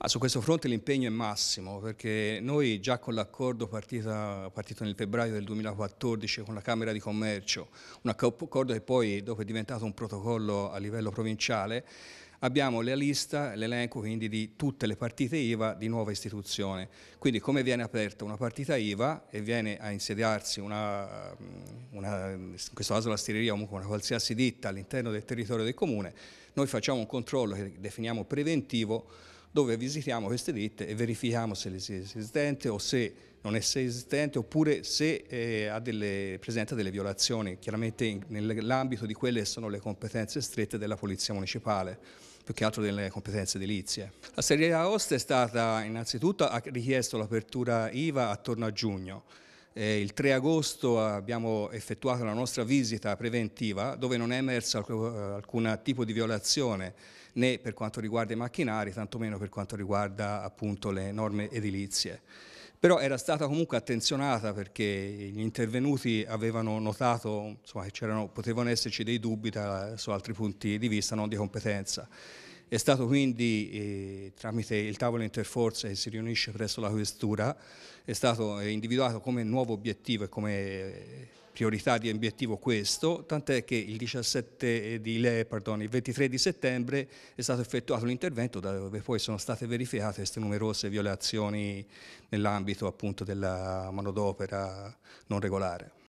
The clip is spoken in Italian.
Ah, su questo fronte l'impegno è massimo perché noi già con l'accordo partito nel febbraio del 2014 con la Camera di Commercio, un accordo che poi dopo è diventato un protocollo a livello provinciale, abbiamo la lista, l'elenco quindi di tutte le partite IVA di nuova istituzione. Quindi come viene aperta una partita IVA e viene a insediarsi una, una in questo caso la stireria o comunque una qualsiasi ditta all'interno del territorio del comune, noi facciamo un controllo che definiamo preventivo dove visitiamo queste ditte e verifichiamo se le sia esistente o se non è esistente oppure se eh, delle, presenta delle violazioni, chiaramente nell'ambito di quelle sono le competenze strette della Polizia Municipale più che altro delle competenze edilizie. La Serie A Oste è stata innanzitutto ha richiesto l'apertura IVA attorno a giugno, eh, il 3 agosto abbiamo effettuato la nostra visita preventiva dove non è emersa eh, alcun tipo di violazione né per quanto riguarda i macchinari, tantomeno per quanto riguarda appunto le norme edilizie. Però era stata comunque attenzionata perché gli intervenuti avevano notato insomma, che potevano esserci dei dubbi da, su altri punti di vista non di competenza. È stato quindi, eh, tramite il tavolo interforze che si riunisce presso la questura, è stato individuato come nuovo obiettivo e come eh, priorità di obiettivo questo, tant'è che il, 17 di, pardon, il 23 di settembre è stato effettuato l'intervento dove poi sono state verificate queste numerose violazioni nell'ambito appunto della manodopera non regolare.